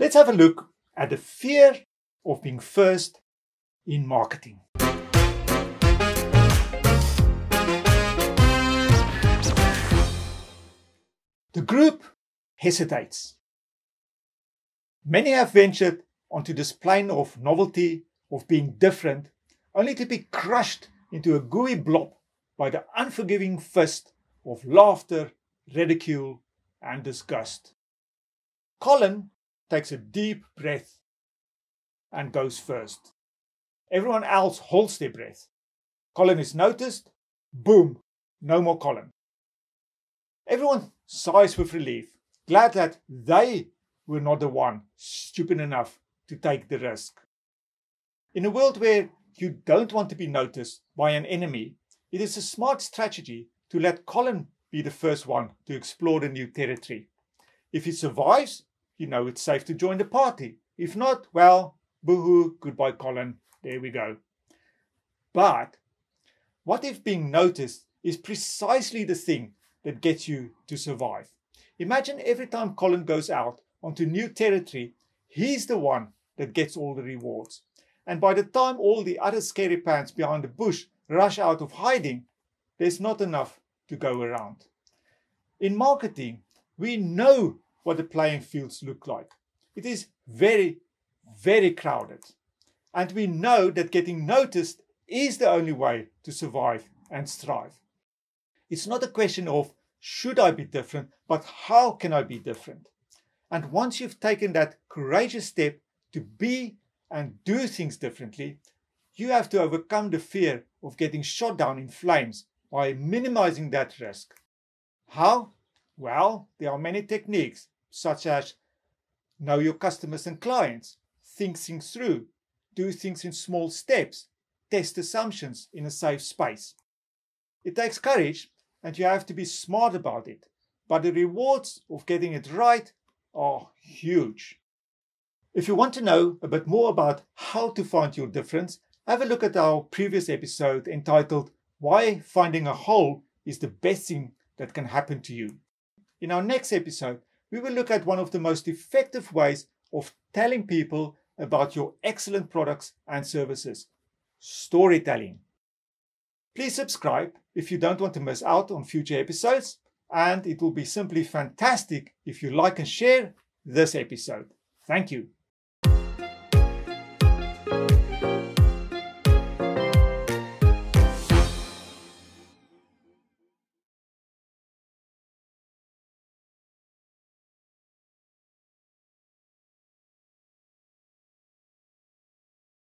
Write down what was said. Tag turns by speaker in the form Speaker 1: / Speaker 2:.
Speaker 1: Let's have a look at the fear of being first in marketing. The group hesitates. Many have ventured onto this plane of novelty, of being different, only to be crushed into a gooey blob by the unforgiving fist of laughter, ridicule, and disgust. Colin takes a deep breath and goes first. Everyone else holds their breath. Colin is noticed, boom, no more Colin. Everyone sighs with relief, glad that they were not the one stupid enough to take the risk. In a world where you don't want to be noticed by an enemy, it is a smart strategy to let Colin be the first one to explore the new territory. If he survives, you know it's safe to join the party. If not, well, boohoo, goodbye, Colin. There we go. But what if being noticed is precisely the thing that gets you to survive? Imagine every time Colin goes out onto new territory, he's the one that gets all the rewards. And by the time all the other scary pants behind the bush rush out of hiding, there's not enough to go around. In marketing, we know what the playing fields look like. It is very, very crowded. And we know that getting noticed is the only way to survive and strive. It's not a question of should I be different, but how can I be different? And once you've taken that courageous step to be and do things differently, you have to overcome the fear of getting shot down in flames by minimizing that risk. How? Well, there are many techniques, such as know your customers and clients, think things through, do things in small steps, test assumptions in a safe space. It takes courage and you have to be smart about it, but the rewards of getting it right are huge. If you want to know a bit more about how to find your difference, have a look at our previous episode entitled Why Finding a Hole is the Best Thing That Can Happen to You. In our next episode, we will look at one of the most effective ways of telling people about your excellent products and services storytelling. Please subscribe if you don't want to miss out on future episodes, and it will be simply fantastic if you like and share this episode. Thank you.